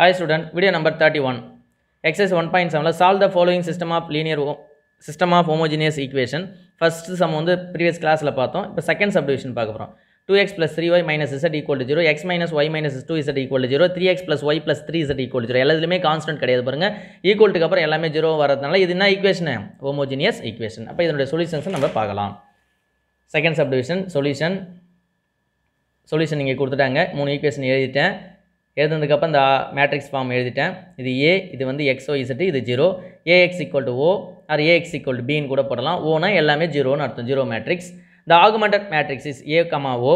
hi student video number thirty one exercise one point செவனில் solve the following system of linear system of homogeneous equation first sum வந்து previous கிளாஸில் பார்த்தோம் இப்போ second subdivision பார்க்க போகிறோம் two x plus three y minus z equal zero x minus y minus two z equal zero three x plus y plus three z equal zero எல்லாத்துலேயுமே constant கிடையாது பாருங்கள் ஈக்குவல்ட்டுக்கு அப்புறம் எல்லாமே ஜீரோ வரதுனால இது என்ன ஈக்குவேஷனு ஹோமோஜினியஸ் ஈக்குவேஷன் அப்போ இதனுடைய சொல்யூஷன்ஸை நம்ம பார்க்கலாம் செகண்ட் சப்டிவிஷன் சொல்யூஷன் சொல்யூஷன் நீங்கள் கொடுத்துட்டாங்க மூணு ஈக்குவேஷன் எழுதிட்டேன் எழுதுனதுக்கப்புறம் இந்த மேட்ரிக்ஸ் ஃபார்ம் எழுதிட்டேன் இது ஏ இது வந்து எக்ஸோ இசட்டு இது zero A X equal to O or A X equal to பின்னு கூட போடலாம் ஓனால் எல்லாமே ஜீரோன்னு அர்த்தம் ஜீரோ மேட்ரிக்ஸ் இந்த augmented matrix is A comma O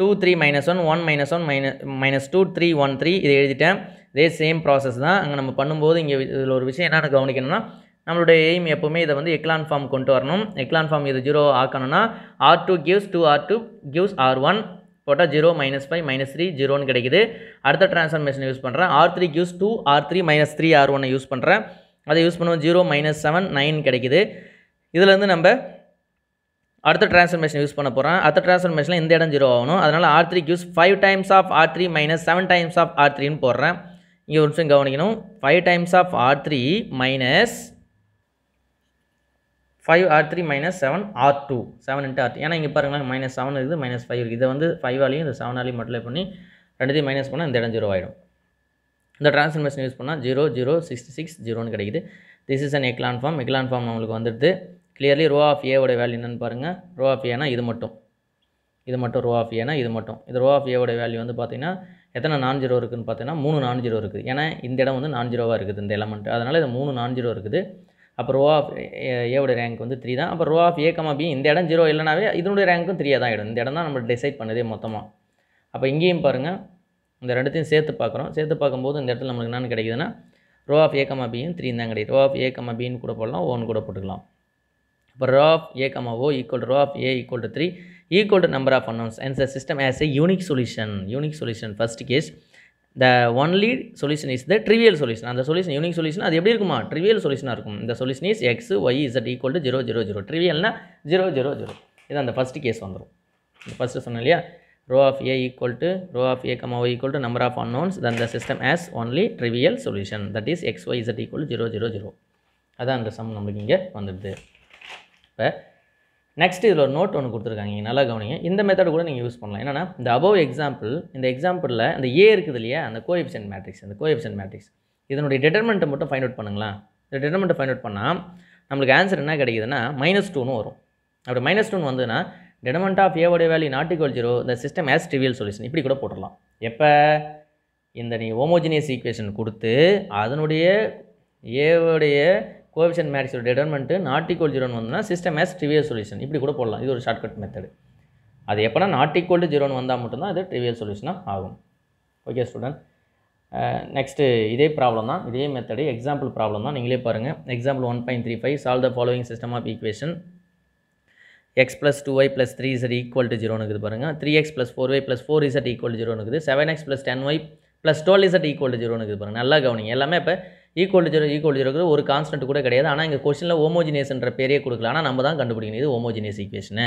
two three minus one one minus one minus minus two three one three இதை எழுதிட்டேன் இதே சேம் ப்ராசஸ் தான் அங்கே நம்ம பண்ணும்போது இங்கே இதில் ஒரு விஷயம் என்னென்னு கவனிக்கணும்னா நம்மளுடைய எய்ம் எப்போவுமே இதை வந்து எக்லான் ஃபார்ம் கொண்டு வரணும் எக்லான் ஃபார்ம் இது ஜீரோ ஆக்கணும்னா R two gives two R two gives R one போட்டால் zero minus five minus three ஜீரோன்னு கிடைக்குது அடுத்த ட்ரான்ஸ்ஃபார்மேஷன் யூஸ் பண்ணுறேன் R three gives two R three minus three R ஒன்னை யூஸ் பண்ணுறேன் அதை யூஸ் பண்ணுவோம் ஜீரோ மைனஸ் செவன் நைன் கிடைக்குது இதுலேருந்து நம்ம அடுத்த ட்ரான்ஸ்ஃபர்மேஷன் யூஸ் பண்ண போகிறோம் அடுத்த ட்ரான்ஸ்ஃபர்மேஷனில் இந்த இடம் ஜீரோ ஆகணும் அதனால் R three gives five times of R three minus seven times of R த்ரீன்னு போடுறேன் இங்கே ஒரு நிமிஷம் கவனிக்கணும் five times of R three minus five R three minus seven R two seven into R ஏன்னா இங்கே பாருங்களேன் மைனஸ் செவன் இருக்குது மைனஸ் ஃபைவ் இருக்குது இதை வந்து ஃபைவாலையும் இந்த செவனாலையும் மட்டும் பண்ணி ரெண்டுத்தையும் மைனஸ் பண்ணால் இந்த இடம் ஜீரோ ஆகிடும் இந்த ட்ரான்ஸ்ஃபர்மேஷன் யூஸ் பண்ணால் ஜீரோ ஜீரோ சிக்ஸ்டி சிக்ஸ் ஜீரோன்னு கிடைக்குது this is an echelon form echelon form நம்மளுக்கு வந்துடுது கிளியர்லி ரோ ஆஃப் ஏவோட வேல்யூ என்னென்னு பாருங்கள் ரோ ஆஃப் ஏன்னா இது மட்டும் இது மட்டும் ரோ ஆஃப் ஏன்னா இது மட்டும் இது ரோ ஆஃப் ஏவோட வேல்யூ வந்து பார்த்திங்கன்னா எத்தனை நான் ஜீரோ இருக்குதுன்னு பார்த்தீங்கன்னா மூணு நான் ஜீரோ இருக்குது ஏன்னா இந்த இடம் வந்து நான் ஜீரோவாக இருக்குது இந்த எலமெண்ட் அதனால் இது மூணு நான் ஜீரோ இருக்குது அப்போ ரோ ஆஃப் ஏவோட ரேங்க் வந்து த்ரீ தான் அப்போ rho of A comma B இந்த இடம் ஜீரோ இல்லைனாவே இதனுடைய ரேங்க்கும் த்ரீயாக தான் ஆகிடும் இந்த இடம் தான் நம்ம டிசைட் பண்ணதே மொத்தமாக அப்போ இங்கேயும் பாருங்கள் இந்த ரெண்டுத்தையும் சேர்த்து பார்க்குறோம் சேர்த்து பார்க்கும்போது இந்த இடத்துல நம்மளுக்கு என்னென்னு கிடைக்குதுன்னா ரோ ஆஃப் ஏ கமா பியும் த்ரீ தான் கிடைக்கும் ரோ ஆஃப் ஏ கமா பின்னு கூட போடலாம் ஓன் கூட போட்டுக்கலாம் இப்போ rho of A comma O equal rho of A equal to three equal to number of unknowns and system has a unique solution unique solution first case the only solution is the trivial solution அந்த solution unique solution அது எப்படி இருக்குமா trivial சொல்யூஷனாக இருக்கும் இந்த solution is x y z equal to zero zero zero ட்ரிவியல்னா zero zero zero இது அந்த ஃபஸ்ட்டு கேஸ் வந்துடும் ஃபஸ்ட்டு சொன்னேன் இல்லையா rho of A equal to rho of A comma y equal to number of unknowns then the system has only trivial solution that is x y z equal zero zero zero அதான் அந்த some நம்மளுக்கு இங்கே வந்துடுது இப்போ next இதில் ஒரு note ஒன்று கொடுத்துருக்காங்க நீங்கள் நல்லா கவனிங்க இந்த மெத்தட் கூட நீங்கள் யூஸ் பண்ணலாம் என்னென்னா இந்த அபவ் எக்ஸாம்பிள் இந்த எக்ஸாம்பிளில் அந்த ஏ இருக்குது இல்லையா அந்த கோஎஃபிஷியன்ட் மேட்ரிக்ஸ் அந்த கோஎஃபிஷியன்ட் மேட்ரிக்ஸ் இதனுடைய டிட்டர்மெண்ட்டை மட்டும் ஃபைண்ட் அவுட் பண்ணுங்களா இந்த டிட்டர்மெண்ட்டை ஃபைண்ட் அவுட் பண்ணால் நம்மளுக்கு ஆன்சர் என்ன கிடைக்குதுன்னா மைனஸ் டூனும் வரும் அப்படி மைனஸ் டூன் வந்ததுன்னா டெடமெண்ட் ஆஃப் ஏவோடைய வேல்யூ நாட்டிகோல் ஜீரோ இந்த சிஸ்டம் ஆஸ் ட்ரிவியல் சொல்யூஷன் இப்படி கூட போட்டுடலாம் எப்போ இந்த நீ ஹோமோஜினியஸ் ஈக்குவேஷன் கொடுத்து அதனுடைய ஏவுடைய கோஎஃபிஷியன் மேட்ரிக்ஸோட டிடர்மெண்ட்டு நாட் ஈக்குவல் ஜீரோன்னு வந்தோம்னா சிஸ்டம் ஆஸ் ட்ரிவியல் சொல்யூஷன் இப்படி கூட போடலாம் இது ஒரு ஷார்ட்கட் மெத்தடு அது எப்போனா நாட் ஈக்குவல் டு ஜீரோன்னு வந்தால் மட்டும்தான் அது ட்ரிவியல் சொல்யூஷனாக ஆகும் ஓகே ஸ்டூடெண்ட் நெக்ஸ்ட்டு இதே ப்ராப்ளம் தான் இதே மெத்தடு எக்ஸாம்பிள் ப்ராப்ளம் தான் நீங்களே பாருங்கள் example one point three five solve the following system of equation x plus two y plus three z equal to ஜீரோன்னு இருக்குது பாருங்கள் three x plus four y plus four z equal to இருக்குது seven x plus ten y plus twelve z equal to ஜீரோன்னு இருக்குது பாருங்கள் நல்லா கவனிங்க எல்லாமே இப்போ ஈக்குவல் ஜீரோ ஈக்குவல் ஜீரோக்கு ஒரு கான்ஸ்டன்ட் கூட கிடையாது ஆனால் இங்கே கொஸ்டினில் ஓமோஜினேஸ்ன்ற பேரே கொடுக்கல ஆனால் நம்ம தான் கண்டுபிடிக்கணும் இது ஓமோஜினியஸ் ஈக்குவேஷனு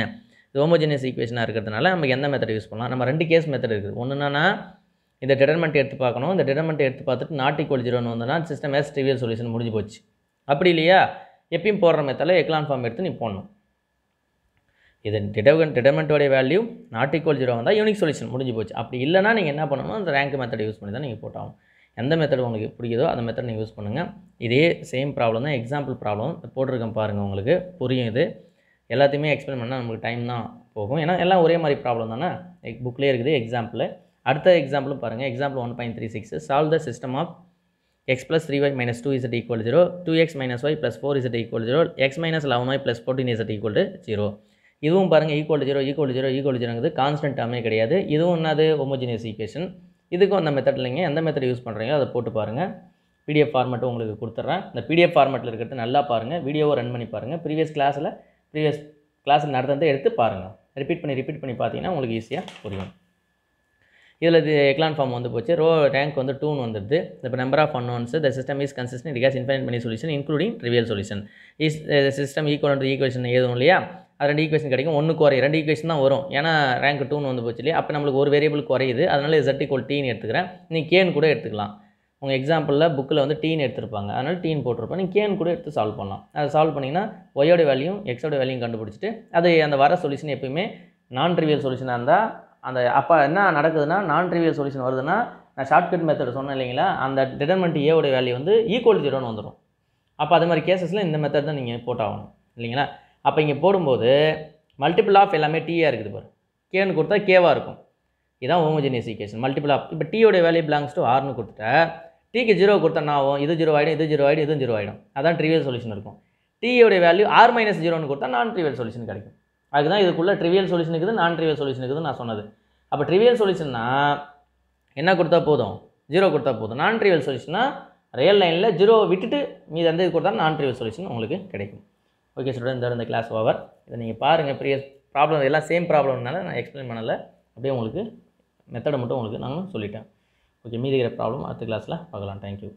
இது ஓமோஜினியஸ் ஈக்குவேஷனாக இருக்கிறதுனால நம்ம எந்த மெத்தட் யூஸ் பண்ணலாம் நம்ம ரெண்டு கேஸ் மெத்தட் இருக்குது ஒன்று என்னன்னா இந்த டிடர்மெண்ட் எடுத்து பார்க்கணும் இந்த டிடர்மெண்ட் எடுத்து பார்த்துட்டு நாட் ஈக்குவல் ஜீரோன்னு வந்தோம்னா சிஸ்டம் எஸ் ட்ரிவியல் சொல்யூஷன் முடிஞ்சு போச்சு அப்படி இல்லையா எப்பயும் போடுற மெத்தடில் எக்லான் ஃபார்ம் எடுத்து நீ போடணும் இது டிடர்மெண்ட் டிடர்மெண்ட்டோடைய வேல்யூ நாட் ஈக்குவல் ஜீரோ வந்தால் யூனிக் சொல்யூஷன் முடிஞ்சு போச்சு அப்படி இல்லைனா நீங்கள் என்ன பண்ணணும் அந்த ரேங்க் மெத்தட் யூஸ் பண்ணி தான் நீங்கள் போட்டாகும் எந்த மெத்தட் உங்களுக்கு பிடிக்குதோ அந்த மெத்தட் நீங்கள் யூஸ் பண்ணுங்கள் இதே சேம் ப்ராப்ளம் தான் எக்ஸாம்பிள் ப்ராப்ளம் போட்டிருக்கேன் பாருங்கள் உங்களுக்கு புரியும் இது எல்லாத்தையுமே எக்ஸ்பிளைன் பண்ணால் நம்மளுக்கு டைம் தான் போகும் ஏன்னா எல்லாம் ஒரே மாதிரி ப்ராப்ளம் தானே புக்லேயே இருக்குது எக்ஸாம்பிள் அடுத்த எக்ஸாம்பிளும் பாருங்கள் example one point three six solve the system of x plus three y minus two z equal zero two x minus y plus four z equal zero x minus eleven y plus fourteen z equal to zero இதுவும் பாருங்கள் equal zero equal zero equal ஜீரோங்கிறது constant டேமே கிடையாது இதுவும் என்னது homogeneous equation இதுக்கும் அந்த method இல்லைங்க எந்த மெத்தட் யூஸ் பண்ணுறீங்களோ அதை போட்டு பாருங்கள் பிடிஎஃப் ஃபார்மெட்டும் உங்களுக்கு கொடுத்துட்றேன் இந்த பிடிஎஃப் ஃபார்மெட்டில் இருக்கிறது நல்லா பாருங்கள் வீடியோவை ரன் பண்ணி பாருங்கள் ப்ரீவியஸ் கிளாஸில் ப்ரீவியஸ் கிளாஸில் நடந்ததை எடுத்து பாருங்கள் ரிப்பீட் பண்ணி ரிப்பீட் பண்ணி பார்த்தீங்கன்னா உங்களுக்கு ஈஸியாக புரியும் இதில் இது எக்லான் ஃபார்ம் வந்து போச்சு ரோ ரேங்க் வந்து டூன் வந்துடுது இப்போ number of unknowns the system is consistent it has infinite many solution including trivial solution is system equal equation எதுவும் இல்லையா ரெண்டு ஈக்குவேஷன் கிடைக்கும் ஒன்று குறையும் ரெண்டு ஈக்குவேஷன் தான் வரும் ஏன்னா ரேங்க் டூன்னு வந்து போச்சு இல்லையா அப்போ நம்மளுக்கு ஒரு வேரியபிள் குறையுது அதனால் இசட் கோல் டீன்னு எடுத்துக்கிறேன் நீ கேன் கூட எடுத்துக்கலாம் உங்கள் எக்ஸாம்பிளில் புக்கில் வந்து டீன் எடுத்துருப்பாங்க அதனால் டீன் போட்டிருப்போம் நீங்கள் கேன் கூட எடுத்து சால்வ் பண்ணலாம் அதை சால்வ் பண்ணிங்கன்னா ஒய்யோட வேல்யூ எக்ஸோட வேல்யூ கண்டுபிடிச்சிட்டு அது அந்த வர சொல்யூஷன் எப்பயுமே நான் ட்ரிவியல் சொல்யூஷனாக இருந்தால் அந்த அப்போ என்ன நடக்குதுன்னா நான் ட்ரிவியல் சொல்யூஷன் வருதுன்னா நான் ஷார்ட்கட் மெத்தட் சொன்னேன் இல்லைங்களா அந்த டிடர்மெண்ட் ஏவோட வேல்யூ வந்து ஈக்குவல் ஜீரோன்னு வந்துடும் அப்போ அது மாதிரி கேசஸில் இந்த மெத்தட் தான் நீங்கள் போட்டாகணும் இல்லைங்களா அப்போ இங்கே போடும்போது மல்டிபிள் ஆஃப் எல்லாமே டீயாக இருக்குது பாரு கேன்னு கொடுத்தா கேவாக இருக்கும் இதுதான் ஹோமோஜினியஸ் ஈக்குவேஷன் மல்டிபிள் ஆஃப் இப்போ டீயோடைய வேல்யூ பிலாங்ஸ் டு ஆர்னு கொடுத்துட்டா டீக்கு ஜீரோ கொடுத்தா நான் ஆகும் இது ஜீரோ ஆகிடும் இது ஜீரோ ஆகிடும் இதுவும் ஜீரோ ஆகிடும் அதான் ட்ரிவியல் சொல்யூஷன் இருக்கும் டீயோடைய வேல்யூ ஆர் மைனஸ் ஜீரோன்னு கொடுத்தா நான் ட்ரிவியல் சொல்யூஷன் கிடைக்கும் அதுதான் இதுக்குள்ளே ட்ரிவியல் சொல்யூஷன் இருக்குது நான் ட்ரிவியல் சொல்யூஷன் இருக்குதுன்னு நான் சொன்னது அப்போ ட்ரிவியல் சொல்யூஷன்னா என்ன கொடுத்தா போதும் ஜீரோ கொடுத்தா போதும் நான் ட்ரிவியல் சொல்யூஷன்னா ரியல் லைனில் ஜீரோ விட்டுட்டு மீது அந்த இது கொடுத்தா நான் ட்ரிவியல் சொல்யூஷன் உங்களுக்கு கிடைக்கும் ஓகே ஸ்டூடெண்ட் இந்த இந்த கிளாஸ் ஓவர் இதை நீங்கள் பாருங்கள் ப்ரீவியஸ் ப்ராப்ளம் எல்லாம் சேம் ப்ராப்ளம்னால நான் எக்ஸ்பிளைன் பண்ணலை அப்படியே உங்களுக்கு மெத்தடை மட்டும் உங்களுக்கு நான் சொல்லிட்டேன் ஓகே மீதி இருக்கிற ப்ராப்ளம் அடுத்த கிளாஸில் பார்க்கலாம் தேங்க்யூ